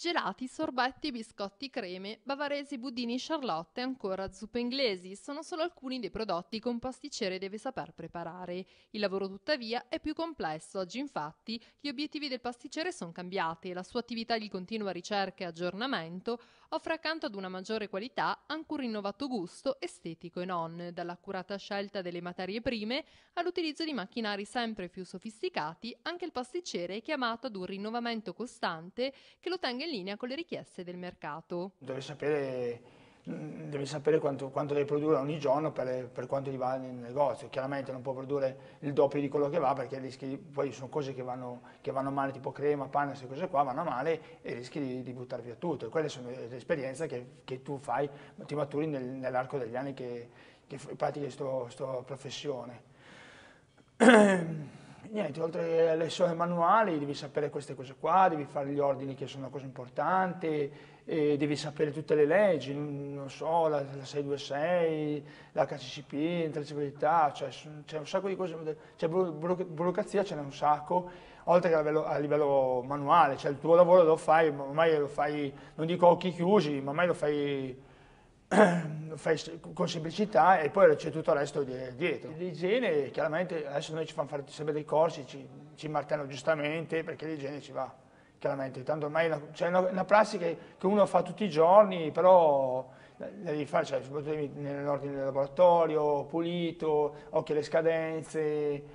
Gelati, sorbetti, biscotti, creme, bavaresi, budini, charlotte e ancora zuppe inglesi sono solo alcuni dei prodotti che un pasticcere deve saper preparare. Il lavoro tuttavia è più complesso. Oggi infatti gli obiettivi del pasticcere sono cambiati e la sua attività di continua ricerca e aggiornamento offre accanto ad una maggiore qualità anche un rinnovato gusto estetico e non, dall'accurata scelta delle materie prime all'utilizzo di macchinari sempre più sofisticati, anche il pasticcere è chiamato ad un rinnovamento costante che lo tenga in linea con le richieste del mercato. Deve sapere deve sapere quanto, quanto, deve produrre ogni giorno per, per, quanto gli va nel negozio. Chiaramente non può produrre il doppio di quello che va perché rischi, poi sono cose che vanno, che vanno male, tipo crema, panna, queste cose qua vanno male e rischi di, di buttare via tutto. E quelle sono le esperienze che, che tu fai, ti maturi nel, nell'arco degli anni che, che pratichi questa professione. niente, oltre alle sole manuali devi sapere queste cose qua, devi fare gli ordini che sono una cosa importante, devi sapere tutte le leggi, non so, la, la 626, la HCCP, l'intelligibilità, cioè c'è un sacco di cose, c'è cioè, buro, buro, burocrazia ce n'è un sacco, oltre che a livello, a livello, manuale, cioè il tuo lavoro lo fai, ormai lo fai, non dico occhi chiusi, ma ormai lo fai fai con semplicità e poi c'è tutto il resto dietro. L'igiene, chiaramente, adesso noi ci fanno fare sempre dei corsi, ci, ci martellano giustamente perché l'igiene ci va, chiaramente. Tanto ormai c'è una, cioè una, una prassi che, che, uno fa tutti i giorni, però la devi fare, cioè, soprattutto nell'ordine del laboratorio, pulito, occhio alle scadenze.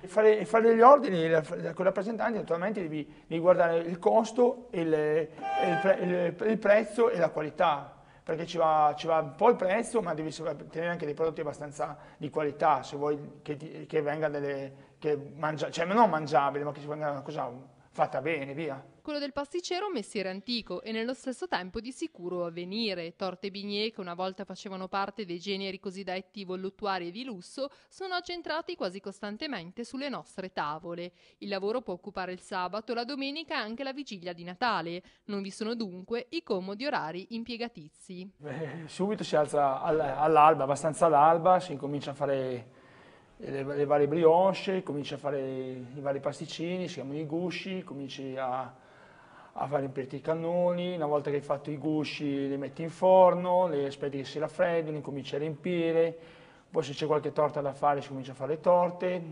E fare, e fare degli ordini con i rappresentanti, naturalmente devi, devi, guardare il costo, il, il, pre, il, il prezzo e la qualità perché ci va, ci va, un po' il prezzo, ma devi tenere anche dei prodotti abbastanza di qualità, se vuoi che, ti, che venga delle, che mangia, cioè non mangiabile, ma che ci venga una cosa fatta bene, via. Quello del pasticcero messiere antico e nello stesso tempo di sicuro avvenire. Torte e bignè, che una volta facevano parte dei generi cosiddetti voluttuari e di lusso, sono accentrati quasi costantemente sulle nostre tavole. Il lavoro può occupare il sabato, la domenica e anche la vigilia di Natale. Non vi sono dunque i comodi orari impiegatizi. Eh, subito si alza all'alba, abbastanza all'alba, si incomincia a fare eh, le, le, varie brioche, cominci a fare i vari pasticcini, si chiamano i gusci, cominci a, a far riempire i cannoni, una volta che hai fatto i gusci li metti in forno, li aspetti che si raffreddino, incominci a riempire, poi se c'è qualche torta da fare si comincia a fare le torte,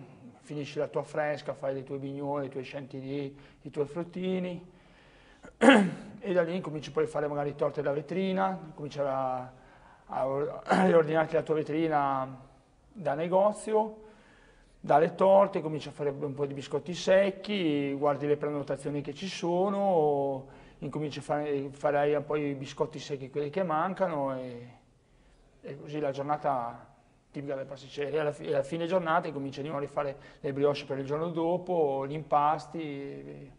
finisci la tua fresca, fai le tue bignoni, i tuoi scentini, i tuoi fruttini e da lì incominci poi a fare magari torte da vetrina, cominci a, a, a riordinarti la tua vetrina da negozio dalle torte, comincia a fare un po' di biscotti secchi, guardi le prenotazioni che ci sono, incominci a fare, farai poi i biscotti secchi, quelli che mancano e, e così la giornata tipica della pasticceria. Alla, alla fine giornata comincia di nuovo a rifare le brioche per il giorno dopo, gli impasti. E,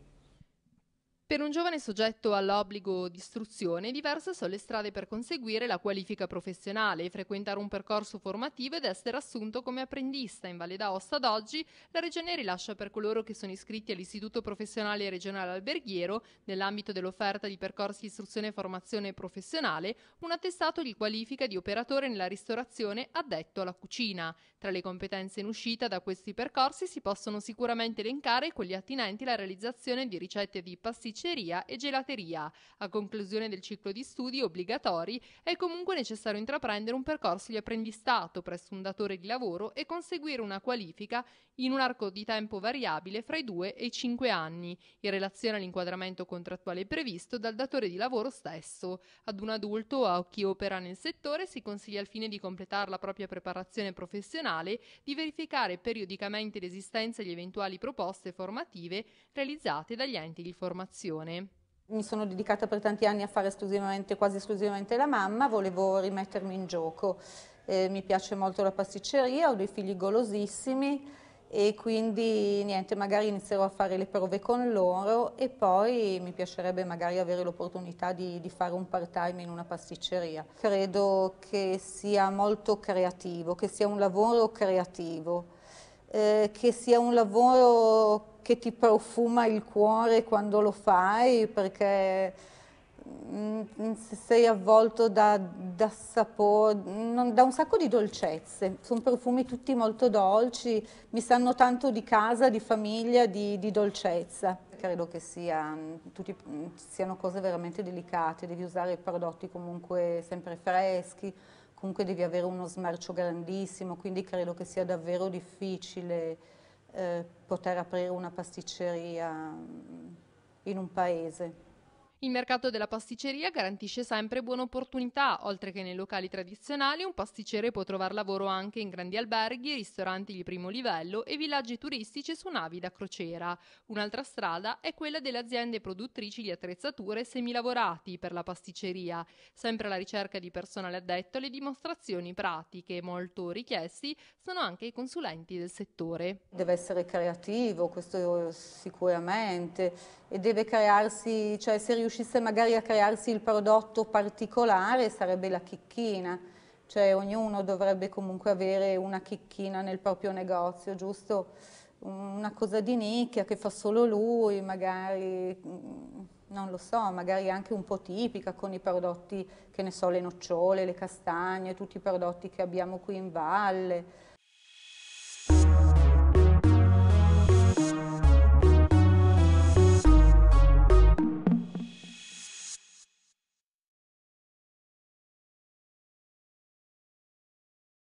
per un giovane soggetto all'obbligo di istruzione, diverse sono le strade per conseguire la qualifica professionale frequentare un percorso formativo ed essere assunto come apprendista. In Valle d'Aosta ad oggi la Regione rilascia per coloro che sono iscritti all'Istituto Professionale Regionale Alberghiero, nell'ambito dell'offerta di percorsi di istruzione e formazione professionale, un attestato di qualifica di operatore nella ristorazione addetto alla cucina. Tra le competenze in uscita da questi percorsi si possono sicuramente elencare quelli attinenti alla realizzazione di ricette di pasticci pasticceria e gelateria. A conclusione del ciclo di studi obbligatori è comunque necessario intraprendere un percorso di apprendistato presso un datore di lavoro e conseguire una qualifica in un arco di tempo variabile fra i 2 e i 5 anni, in relazione all'inquadramento contrattuale previsto dal datore di lavoro stesso. Ad un adulto o a chi opera nel settore si consiglia al fine di completare la propria preparazione professionale di verificare periodicamente l'esistenza di eventuali proposte formative realizzate dagli enti di formazione formazione? Mi sono dedicata per tanti anni a fare esclusivamente, quasi esclusivamente la mamma, volevo rimettermi in gioco. Eh, mi piace molto la pasticceria, ho dei figli golosissimi e quindi niente, magari inizierò a fare le prove con loro e poi mi piacerebbe magari avere l'opportunità di, di, fare un part-time in una pasticceria. Credo che sia molto creativo, che sia un lavoro creativo, eh, che sia un lavoro che ti profuma il cuore quando lo fai perché mm, mm, sei avvolto da, da sapore, non, da un sacco di dolcezze, sono profumi tutti molto dolci, mi sanno tanto di casa, di famiglia, di, di dolcezza. Credo che sia, mm, tutti, siano cose veramente delicate, devi usare prodotti comunque sempre freschi, comunque devi avere uno smercio grandissimo, quindi credo che sia davvero difficile eh, poter aprire una pasticceria in un paese. Il mercato della pasticceria garantisce sempre buone opportunità, oltre che nei locali tradizionali un pasticcere può trovare lavoro anche in grandi alberghi, ristoranti di primo livello e villaggi turistici su navi da crociera. Un'altra strada è quella delle aziende produttrici di attrezzature semilavorati per la pasticceria, sempre alla ricerca di personale addetto alle dimostrazioni pratiche, molto richiesti sono anche i consulenti del settore. Deve essere creativo, questo sicuramente, e deve crearsi, cioè se riuscire riuscisse magari a crearsi il prodotto particolare sarebbe la chicchina, cioè ognuno dovrebbe comunque avere una chicchina nel proprio negozio, giusto? Una cosa di nicchia che fa solo lui, magari, mm, non lo so, magari anche un po' tipica con i prodotti, che ne so, le nocciole, le castagne, tutti i prodotti che abbiamo qui in valle,